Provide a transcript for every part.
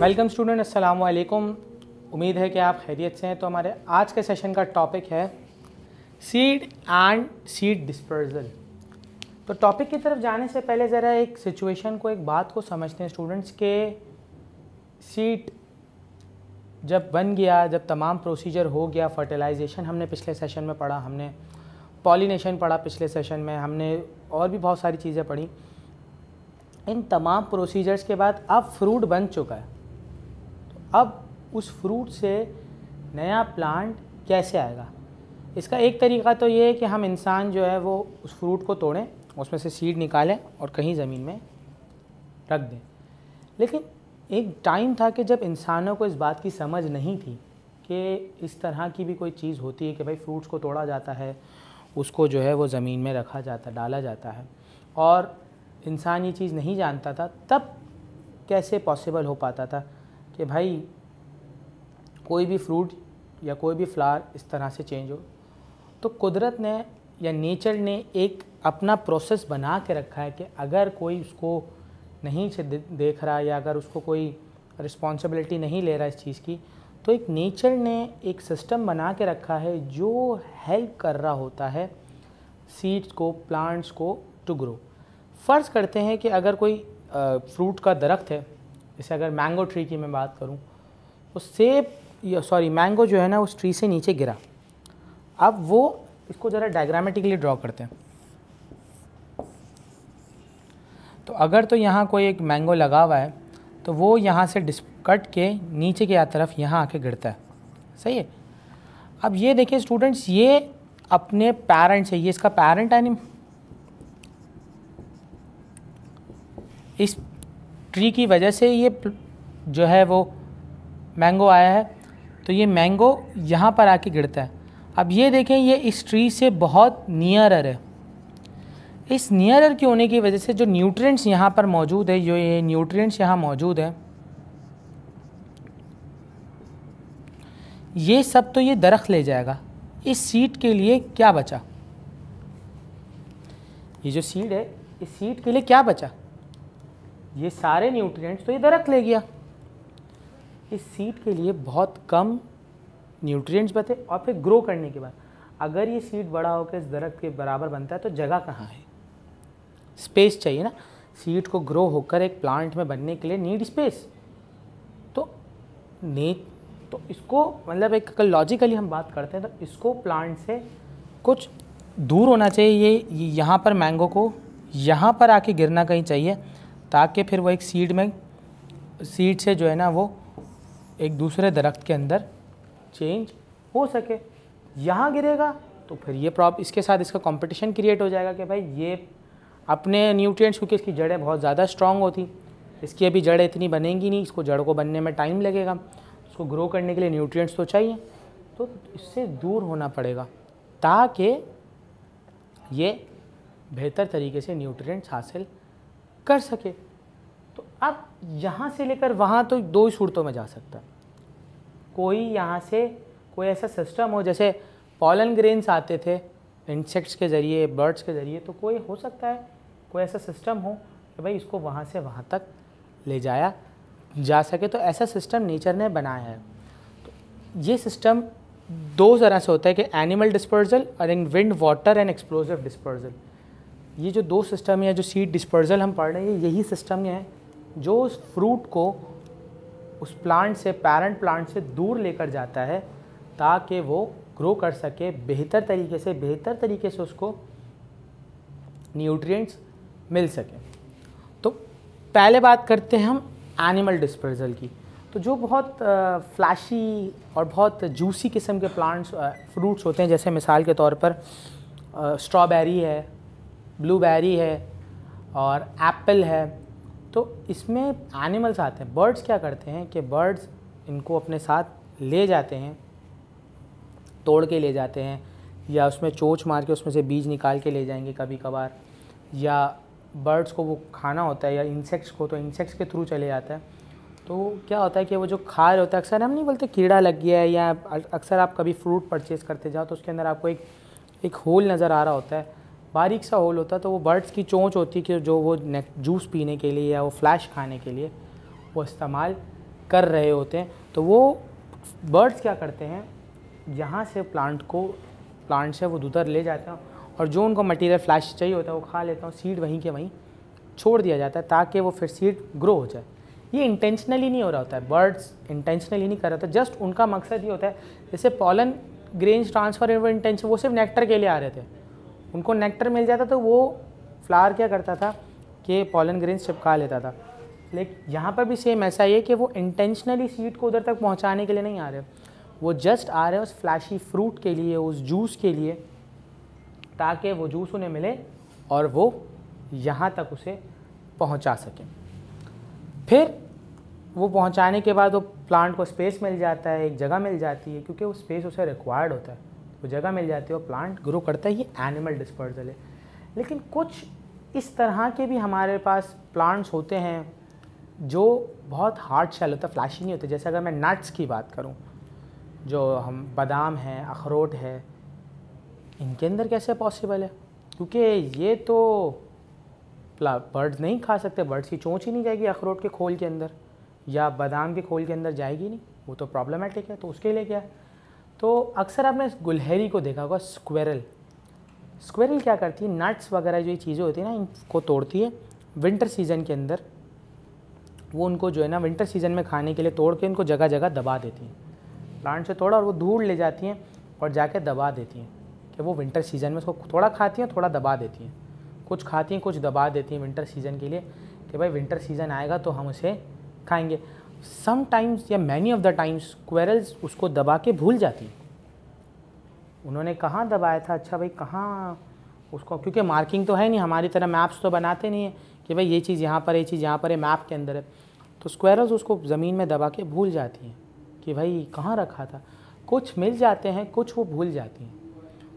welcome student अस्सलाम वालेकुम उम्मीद है कि आप खैरियत से हैं तो हमारे आज के सेशन का टॉपिक है सीड एंड सीड डिस्पर्जल तो टॉपिक की तरफ जाने से पहले ज़रा एक सिचुएशन को एक बात को समझते हैं स्टूडेंट्स के सीड जब बन गया जब तमाम प्रोसीजर हो गया फर्टिलाइजेशन हमने पिछले सेशन में पढ़ा हमने पॉलिनेशन पढ़ा पिछले सेशन में हमने और भी बहुत सारी चीज़ें पढ़ी इन तमाम प्रोसीजर्स के बाद अब फ्रूट बन चुका है अब उस फ्रूट से नया प्लांट कैसे आएगा इसका एक तरीका तो ये है कि हम इंसान जो है वो उस फ्रूट को तोड़ें उसमें से सीड निकालें और कहीं ज़मीन में रख दें लेकिन एक टाइम था कि जब इंसानों को इस बात की समझ नहीं थी कि इस तरह की भी कोई चीज़ होती है कि भाई फ्रूट्स को तोड़ा जाता है उसको जो है वो ज़मीन में रखा जाता डाला जाता है और इंसान ये चीज़ नहीं जानता था तब कैसे पॉसिबल हो पाता था कि भाई कोई भी फ्रूट या कोई भी फ्लावर इस तरह से चेंज हो तो कुदरत ने या नेचर ने एक अपना प्रोसेस बना के रखा है कि अगर कोई उसको नहीं देख रहा या अगर उसको कोई रिस्पॉन्सिबिलिटी नहीं ले रहा इस चीज़ की तो एक नेचर ने एक सिस्टम बना के रखा है जो हेल्प कर रहा होता है सीड्स को प्लांट्स को टू ग्रो फ़र्ज़ करते हैं कि अगर कोई फ्रूट का दरख्त है जैसे अगर मैंगो ट्री की मैं बात करूँ तो सेब सॉरी मैंगो जो है ना उस ट्री से नीचे गिरा अब वो इसको ज़रा डायग्रामेटिकली ड्रॉ करते हैं तो अगर तो यहाँ कोई एक मैंगो लगा हुआ है तो वो यहाँ से डिस कट के नीचे की तरफ यहाँ आके गिरता है सही है अब ये देखिए स्टूडेंट्स ये अपने पेरेंट्स है ये इसका पेरेंट एनिम इस ट्री की वजह से ये जो है वो मैंगो आया है तो ये मैंगो यहाँ पर आके गिरता है अब ये देखें ये इस ट्री से बहुत नियरर है इस नियरर के होने की वजह से जो न्यूट्रिएंट्स यहाँ पर मौजूद है जो ये न्यूट्रिएंट्स यहाँ मौजूद है ये सब तो ये दरख्त ले जाएगा इस सीट के लिए क्या बचा ये जो सीड है इस सीट के लिए क्या बचा ये सारे न्यूट्रिएंट्स तो ये दरख्त ले गया इस सीड के लिए बहुत कम न्यूट्रिएंट्स बचे और फिर ग्रो करने के बाद अगर ये सीड बड़ा होकर इस दरख्त के बराबर बनता है तो जगह कहाँ है स्पेस चाहिए ना सीड को ग्रो होकर एक प्लांट में बनने के लिए नीड स्पेस तो ने तो इसको मतलब एक अगर लॉजिकली हम बात करते हैं तो इसको प्लांट से कुछ दूर होना चाहिए ये यहाँ पर मैंगो को यहाँ पर आके गिरना कहीं चाहिए ताकि फिर वो एक सीड में सीड से जो है ना वो एक दूसरे दरख्त के अंदर चेंज हो सके यहाँ गिरेगा तो फिर ये प्रॉप इसके साथ इसका कंपटीशन क्रिएट हो जाएगा कि भाई ये अपने न्यूट्रिएंट्स क्योंकि इसकी जड़ें बहुत ज़्यादा स्ट्रांग होती इसकी अभी जड़ें इतनी बनेंगी नहीं इसको जड़ को बनने में टाइम लगेगा इसको ग्रो करने के लिए न्यूट्रिएंट्स तो चाहिए तो इससे दूर होना पड़ेगा ताकि ये बेहतर तरीके से न्यूट्रिएंट्स हासिल कर सके तो अब यहाँ से लेकर वहाँ तो दो ही सूरतों में जा सकता कोई यहाँ से कोई ऐसा सिस्टम हो जैसे पॉलन ग्रेन्स आते थे इंसेक्ट्स के ज़रिए बर्ड्स के ज़रिए तो कोई हो सकता है कोई ऐसा सिस्टम हो कि भाई इसको वहाँ से वहाँ तक ले जाया जा सके तो ऐसा सिस्टम नेचर ने बनाया है तो ये सिस्टम दो तरह से होता है कि एनिमल डिस्पर्जल और इन wind water and explosive dispersal ये जो दो सिस्टम या जो सीड डिस्पर्जल हम पढ़ रहे हैं यही सिस्टम है जो उस फ्रूट को उस प्लांट से पैरेंट प्लांट से दूर लेकर जाता है ताकि वो ग्रो कर सके बेहतर तरीके से बेहतर तरीके से उसको न्यूट्रिएंट्स मिल सके तो पहले बात करते हैं हम एनिमल डिस्पर्जल की तो जो बहुत फ्लैशी और बहुत जूसी किस्म के प्लांट्स फ्रूट्स होते हैं जैसे मिसाल के तौर पर स्ट्रॉबेरी है ब्लूबेरी है और एप्पल है तो इसमें एनिमल्स आते हैं बर्ड्स क्या करते हैं कि बर्ड्स इनको अपने साथ ले जाते हैं तोड़ के ले जाते हैं या उसमें चोच मार के उसमें से बीज निकाल के ले जाएंगे कभी कभार या बर्ड्स को वो खाना होता है या इंसेक्ट्स को तो इंसेक्ट्स के थ्रू चले जाता है तो क्या होता है कि वो जो खा रहे होता है अक्सर हम नहीं बोलते कीड़ा लग गया है या अक्सर आप कभी फ्रूट परचेज़ करते जाओ तो उसके अंदर आपको एक एक होल नज़र आ रहा होता है बारीक सा होल होता है तो वो बर्ड्स की चोंच होती है कि जो वो जूस पीने के लिए या वो फ्लैश खाने के लिए वो इस्तेमाल कर रहे होते हैं तो वो बर्ड्स क्या करते हैं यहाँ से प्लांट को प्लांट से वो दूधर ले जाते हैं और जो उनको मटेरियल फ्लैश चाहिए होता है वो खा लेता हूँ सीड वहीं के वहीं छोड़ दिया जाता है ताकि वो फिर सीड ग्रो हो जाए ये इंटेंशनली नहीं हो रहा होता है बर्ड्स इंटेंशनली नहीं कर रहा था जस्ट उनका मकसद ये होता है जैसे पॉलन ग्रेन ट्रांसफ़र इंटेंशन वो सिर्फ नेक्टर के लिए आ रहे थे उनको नेक्टर मिल जाता तो वो फ्लावर क्या करता था कि पॉलन ग्रेन चिपका लेता था लेकिन यहाँ पर भी सेम ऐसा ही है कि वो इंटेंशनली सीड को उधर तक पहुँचाने के लिए नहीं आ रहे वो जस्ट आ रहे हैं उस फ्लैशी फ्रूट के लिए उस जूस के लिए ताकि वो जूस उन्हें मिले और वो यहाँ तक उसे पहुँचा सकें फिर वो पहुँचाने के बाद वो प्लांट को स्पेस मिल जाता है एक जगह मिल जाती है क्योंकि वो स्पेस उसे रिक्वायर्ड होता है वो जगह मिल जाती है और प्लांट ग्रो करता है ये एनिमल डिस्पर्जल है लेकिन कुछ इस तरह के भी हमारे पास प्लांट्स होते हैं जो बहुत हार्ड शेल होता है फ्लैशी नहीं होता जैसे अगर मैं नट्स की बात करूँ जो हम बादाम है अखरोट है इनके अंदर कैसे पॉसिबल है क्योंकि ये तो बर्ड्स नहीं खा सकते बर्ड्स की चोंच ही नहीं जाएगी अखरोट के खोल के अंदर या बादाम के खोल के अंदर जाएगी नहीं वो तो प्रॉब्लमेटिक है तो उसके लिए क्या है तो अक्सर आपने गुलहरी को देखा होगा स्क्वेरल स्क्वेरल क्या करती है नट्स वगैरह जो ये चीज़ें होती है ना इनको तोड़ती है विंटर सीज़न के अंदर वो उनको जो है ना विंटर सीज़न में खाने के लिए तोड़ के उनको जगह जगह दबा देती हैं प्लांट से तोड़ा और वो धूल ले जाती हैं और जाके दबा देती हैं कि वो विंटर सीज़न में उसको थोड़ा खाती हैं थोड़ा दबा देती हैं कुछ खाती हैं कुछ दबा देती हैं विंटर सीज़न के लिए कि भाई विंटर सीज़न आएगा तो हम उसे खाएंगे समटाइम्स या many of the times squirrels उसको दबा के भूल जाती उन्होंने कहाँ दबाया था अच्छा भाई कहाँ उसको क्योंकि मार्किंग तो है नहीं हमारी तरह मैप्स तो बनाते नहीं है कि भाई ये चीज़ यहाँ पर ये चीज़ यहाँ पर है मैप के अंदर है तो स्क्वेरल्स उसको ज़मीन में दबा के भूल जाती हैं कि भाई कहाँ रखा था कुछ मिल जाते हैं कुछ वो भूल जाती हैं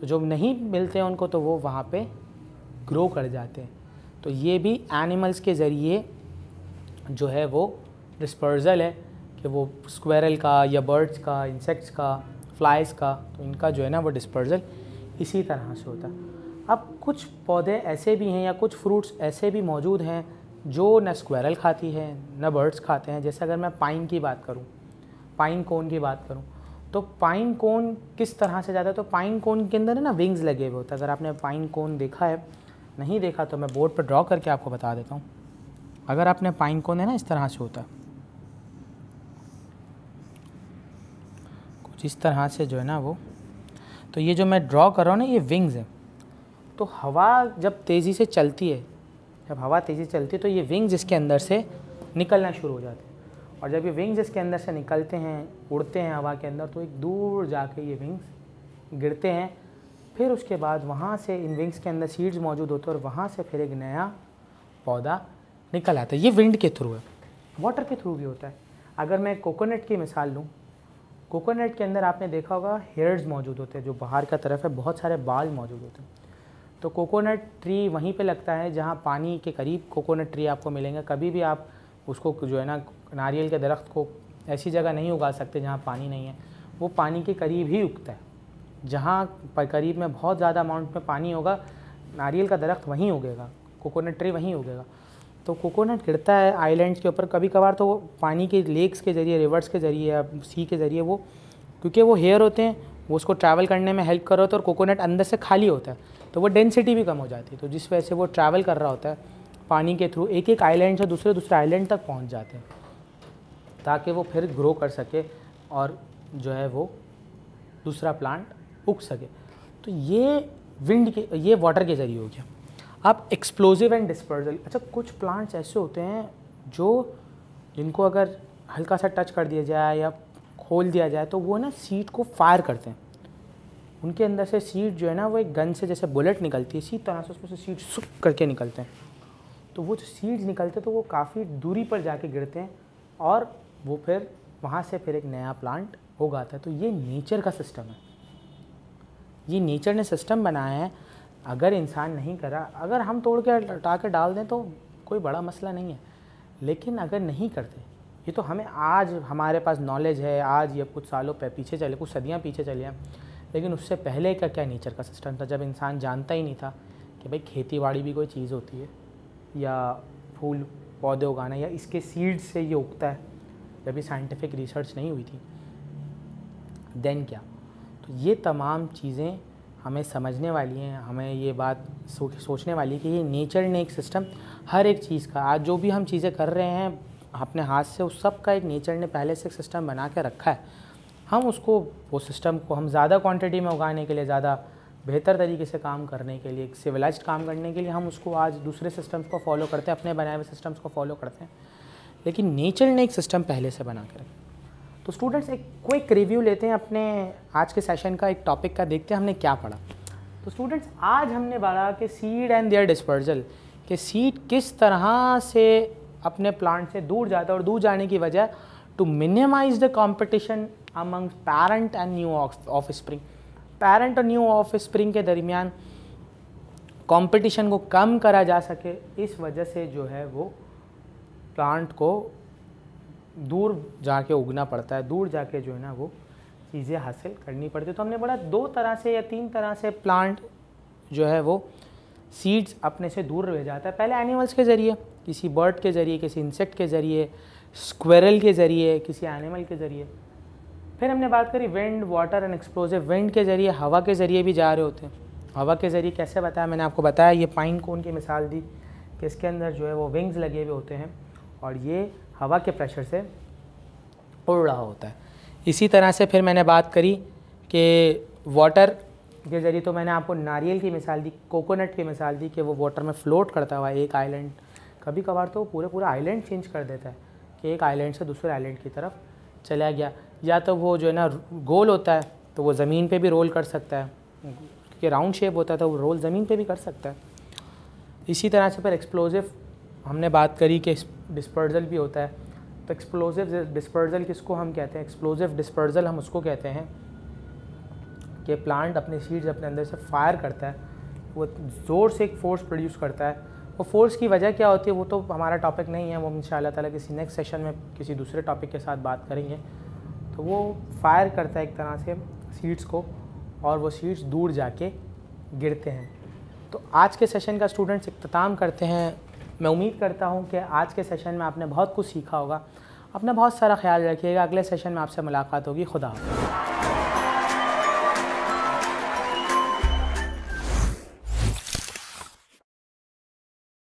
तो जो नहीं मिलते हैं उनको तो वो वहाँ पे ग्रो कर जाते हैं तो ये भी एनिमल्स के ज़रिए जो है वो डिस्पर्जल है कि वो स्क्वेरल का या बर्ड्स का इंसेक्ट्स का फ्लाइज का तो इनका जो है ना वो डिस्पर्जल इसी तरह से होता है अब कुछ पौधे ऐसे भी हैं या कुछ फ्रूट्स ऐसे भी मौजूद हैं जो न स्क्वेरल खाती है न बर्ड्स खाते हैं जैसे अगर मैं पाइन की बात करूँ पाइन कोन की बात करूँ तो पाइन कोन किस तरह से जाता है तो पाइन कोन के अंदर है ना विंग्स लगे हुए होते हैं अगर आपने पाइन कोन देखा है नहीं देखा तो मैं बोर्ड पर ड्रॉ करके आपको बता देता हूँ अगर आपने पाइन कोन है ना इस तरह से होता है जिस तरह से जो है ना वो तो ये जो मैं ड्रॉ कर रहा हूँ ना ये विंग्स हैं तो हवा जब तेज़ी से चलती है जब हवा तेज़ी से चलती है तो ये विंग्स इसके अंदर से निकलना शुरू हो जाते हैं और जब ये विंग्स इसके अंदर से निकलते हैं उड़ते हैं हवा के अंदर तो एक दूर जाके ये विंग्स गिरते हैं फिर उसके बाद वहाँ से इन विंग्स के अंदर सीड्स मौजूद होते हैं और वहाँ से फिर एक नया पौधा निकल आता है ये विंड के थ्रू है वाटर के थ्रू भी होता है अगर मैं कोकोनट की मिसाल लूँ कोकोनट के अंदर आपने देखा होगा हेयर्स मौजूद होते हैं जो बाहर का तरफ है बहुत सारे बाल मौजूद होते हैं तो कोकोनट ट्री वहीं पे लगता है जहाँ पानी के करीब कोकोनट ट्री आपको मिलेंगे कभी भी आप उसको जो है ना नारियल के दरख्त को ऐसी जगह नहीं उगा सकते जहाँ पानी नहीं है वो पानी के करीब ही उगता है जहाँ करीब में बहुत ज़्यादा अमाउंट में पानी होगा नारियल का दरख्त वहीं उगेगा कोकोनट ट्री वहीं उगेगा तो कोकोनट गिरता है आइलैंड्स के ऊपर कभी कभार तो पानी के लेक्स के ज़रिए रिवर्स के ज़रिए या सी के ज़रिए वो क्योंकि वो हेयर होते हैं वो उसको ट्रैवल करने में हेल्प कर रहे होते हैं और कोकोनट अंदर से खाली होता है तो वो डेंसिटी भी कम हो जाती है तो जिस वजह से वो ट्रैवल कर रहा होता है पानी के थ्रू एक एक आइलैंड से दूसरे दूसरे आइलैंड तक पहुँच जाते हैं ताकि वो फिर ग्रो कर सके और जो है वो दूसरा प्लांट उग सके तो ये विंड के ये वाटर के ज़रिए हो गया आप एक्सप्लोजिव एंड डिस्पर्जल अच्छा कुछ प्लांट्स ऐसे होते हैं जो जिनको अगर हल्का सा टच कर दिया जाए या खोल दिया जाए तो वो ना सीड को फायर करते हैं उनके अंदर से सीड जो है ना वो एक गन से जैसे बुलेट निकलती है इसी तरह से उसमें से सीड सुख करके निकलते हैं तो वो जो सीड्स निकलते हैं तो वो काफ़ी दूरी पर जाके गिरते हैं और वो फिर वहाँ से फिर एक नया प्लांट गाता है तो ये नेचर का सिस्टम है ये नेचर ने सिस्टम बनाया है अगर इंसान नहीं करा अगर हम तोड़ के हटा के डाल दें तो कोई बड़ा मसला नहीं है लेकिन अगर नहीं करते ये तो हमें आज हमारे पास नॉलेज है आज या कुछ सालों पे पीछे चले कुछ सदियाँ पीछे चले हैं लेकिन उससे पहले का क्या नेचर का सिस्टम था जब इंसान जानता ही नहीं था कि भाई खेती बाड़ी भी कोई चीज़ होती है या फूल पौधे उगाना या इसके सीड से ये उगता है जब भी साइंटिफिक रिसर्च नहीं हुई थी देन क्या तो ये तमाम चीज़ें हमें समझने वाली हैं हमें ये बात सोच सोचने वाली है कि ये नेचर ने एक सिस्टम हर एक चीज़ का आज जो भी हम चीज़ें कर रहे हैं अपने हाथ से उस सब का एक नेचर ने पहले से एक सिस्टम बना के रखा है हम उसको वो सिस्टम को हम ज़्यादा क्वांटिटी में उगाने के लिए ज़्यादा बेहतर तरीके से काम करने के लिए सिविलाइज काम करने के लिए हम उसको आज दूसरे सिस्टम्स को फॉलो करते हैं अपने बनाए हुए सिस्टम्स को फॉलो करते हैं लेकिन नेचर ने एक सिस्टम पहले से बना के रखा तो स्टूडेंट्स एक क्विक रिव्यू लेते हैं अपने आज के सेशन का एक टॉपिक का देखते हैं हमने क्या पढ़ा तो स्टूडेंट्स आज हमने पढ़ा कि सीड एंड देयर डिस्पर्जल कि सीड किस तरह से अपने प्लांट से दूर जाता है और दूर जाने की वजह to minimize the competition among parent and new offspring parent और न्यू ऑफ स्प्रिंग के दरमियान कॉम्पिटिशन को कम करा जा सके इस वजह से जो है वो प्लांट को दूर जाके उगना पड़ता है दूर जाके जो है ना वो चीज़ें हासिल करनी पड़ती है तो हमने बोला दो तरह से या तीन तरह से प्लांट जो है वो सीड्स अपने से दूर रह जाता है पहले एनिमल्स के ज़रिए किसी बर्ड के ज़रिए किसी इंसेक्ट के ज़रिए स्क्वेरल के ज़रिए किसी एनिमल के ज़रिए फिर हमने बात करी wind water and explosive wind के ज़रिए हवा के ज़रिए भी जा रहे होते हैं हवा के ज़रिए कैसे बताया मैंने आपको बताया ये पाइन कोन की मिसाल दी कि इसके अंदर जो है वो विंग्स लगे हुए होते हैं और ये हवा के प्रेशर से उड़ रहा होता है इसी तरह से फिर मैंने बात करी कि वाटर के ज़रिए तो मैंने आपको नारियल की मिसाल दी कोकोनट की मिसाल दी कि वो वाटर में फ्लोट करता हुआ एक आइलैंड कभी कभार तो पूरे पूरा आइलैंड चेंज कर देता है कि एक आइलैंड से दूसरे आइलैंड की तरफ चला गया या तो वो जो है ना गोल होता है तो वो ज़मीन पे भी रोल कर सकता है क्योंकि राउंड शेप होता है तो वो रोल ज़मीन पे भी कर सकता है इसी तरह से फिर एक्सप्लोजिव हमने बात करी कि डिस्पर्जल भी होता है तो एक्सप्लोजिव डिस्पर्जल किसको हम कहते हैं एक्सप्लोजिव डिस्पर्जल हम उसको कहते हैं कि प्लांट अपने सीड्स अपने अंदर से फायर करता है वो ज़ोर से एक फोर्स प्रोड्यूस करता है वो फोर्स की वजह क्या होती है वो तो हमारा टॉपिक नहीं है वो इन ताला किसी नेक्स्ट सेशन में किसी दूसरे टॉपिक के साथ बात करेंगे तो वो फायर करता है एक तरह से सीड्स को और वो सीड्स दूर जाके गिरते हैं तो आज के सेशन का स्टूडेंट्स इख्ताम करते हैं मैं उम्मीद करता हूँ कि आज के सेशन में आपने बहुत कुछ सीखा होगा अपना बहुत सारा ख्याल रखिएगा अगले सेशन में आपसे मुलाकात होगी खुदा